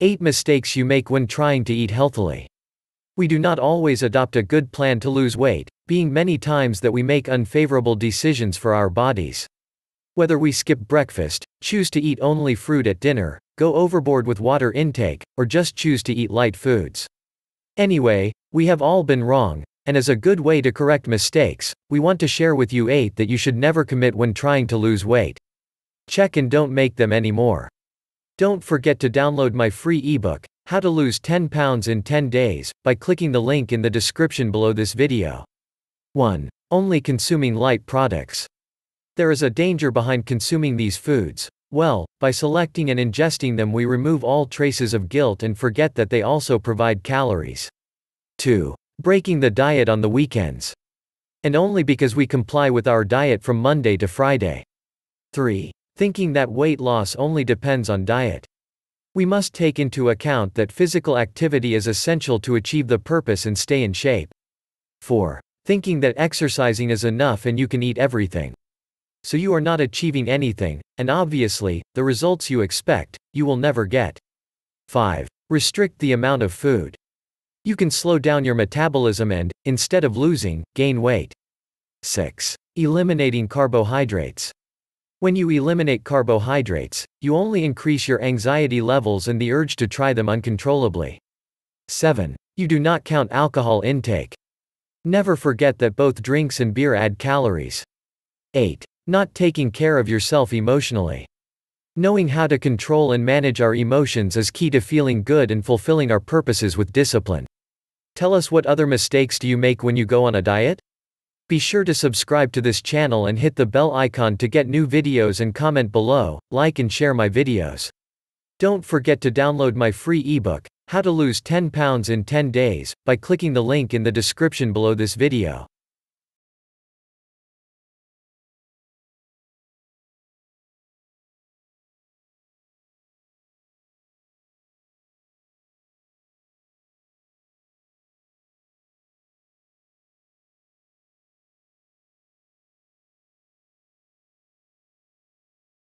8 Mistakes You Make When Trying to Eat Healthily. We do not always adopt a good plan to lose weight, being many times that we make unfavorable decisions for our bodies. Whether we skip breakfast, choose to eat only fruit at dinner, go overboard with water intake, or just choose to eat light foods. Anyway, we have all been wrong, and as a good way to correct mistakes, we want to share with you 8 that you should never commit when trying to lose weight. Check and don't make them anymore. Don't forget to download my free ebook, How to Lose 10 Pounds in 10 Days, by clicking the link in the description below this video. 1. Only consuming light products. There is a danger behind consuming these foods. Well, by selecting and ingesting them, we remove all traces of guilt and forget that they also provide calories. 2. Breaking the diet on the weekends. And only because we comply with our diet from Monday to Friday. 3 thinking that weight loss only depends on diet. We must take into account that physical activity is essential to achieve the purpose and stay in shape. 4. Thinking that exercising is enough and you can eat everything. So you are not achieving anything, and obviously, the results you expect, you will never get. 5. Restrict the amount of food. You can slow down your metabolism and, instead of losing, gain weight. 6. Eliminating carbohydrates. When you eliminate carbohydrates, you only increase your anxiety levels and the urge to try them uncontrollably. 7. You do not count alcohol intake. Never forget that both drinks and beer add calories. 8. Not taking care of yourself emotionally. Knowing how to control and manage our emotions is key to feeling good and fulfilling our purposes with discipline. Tell us what other mistakes do you make when you go on a diet? Be sure to subscribe to this channel and hit the bell icon to get new videos and comment below, like and share my videos. Don't forget to download my free ebook, How to Lose 10 Pounds in 10 Days, by clicking the link in the description below this video.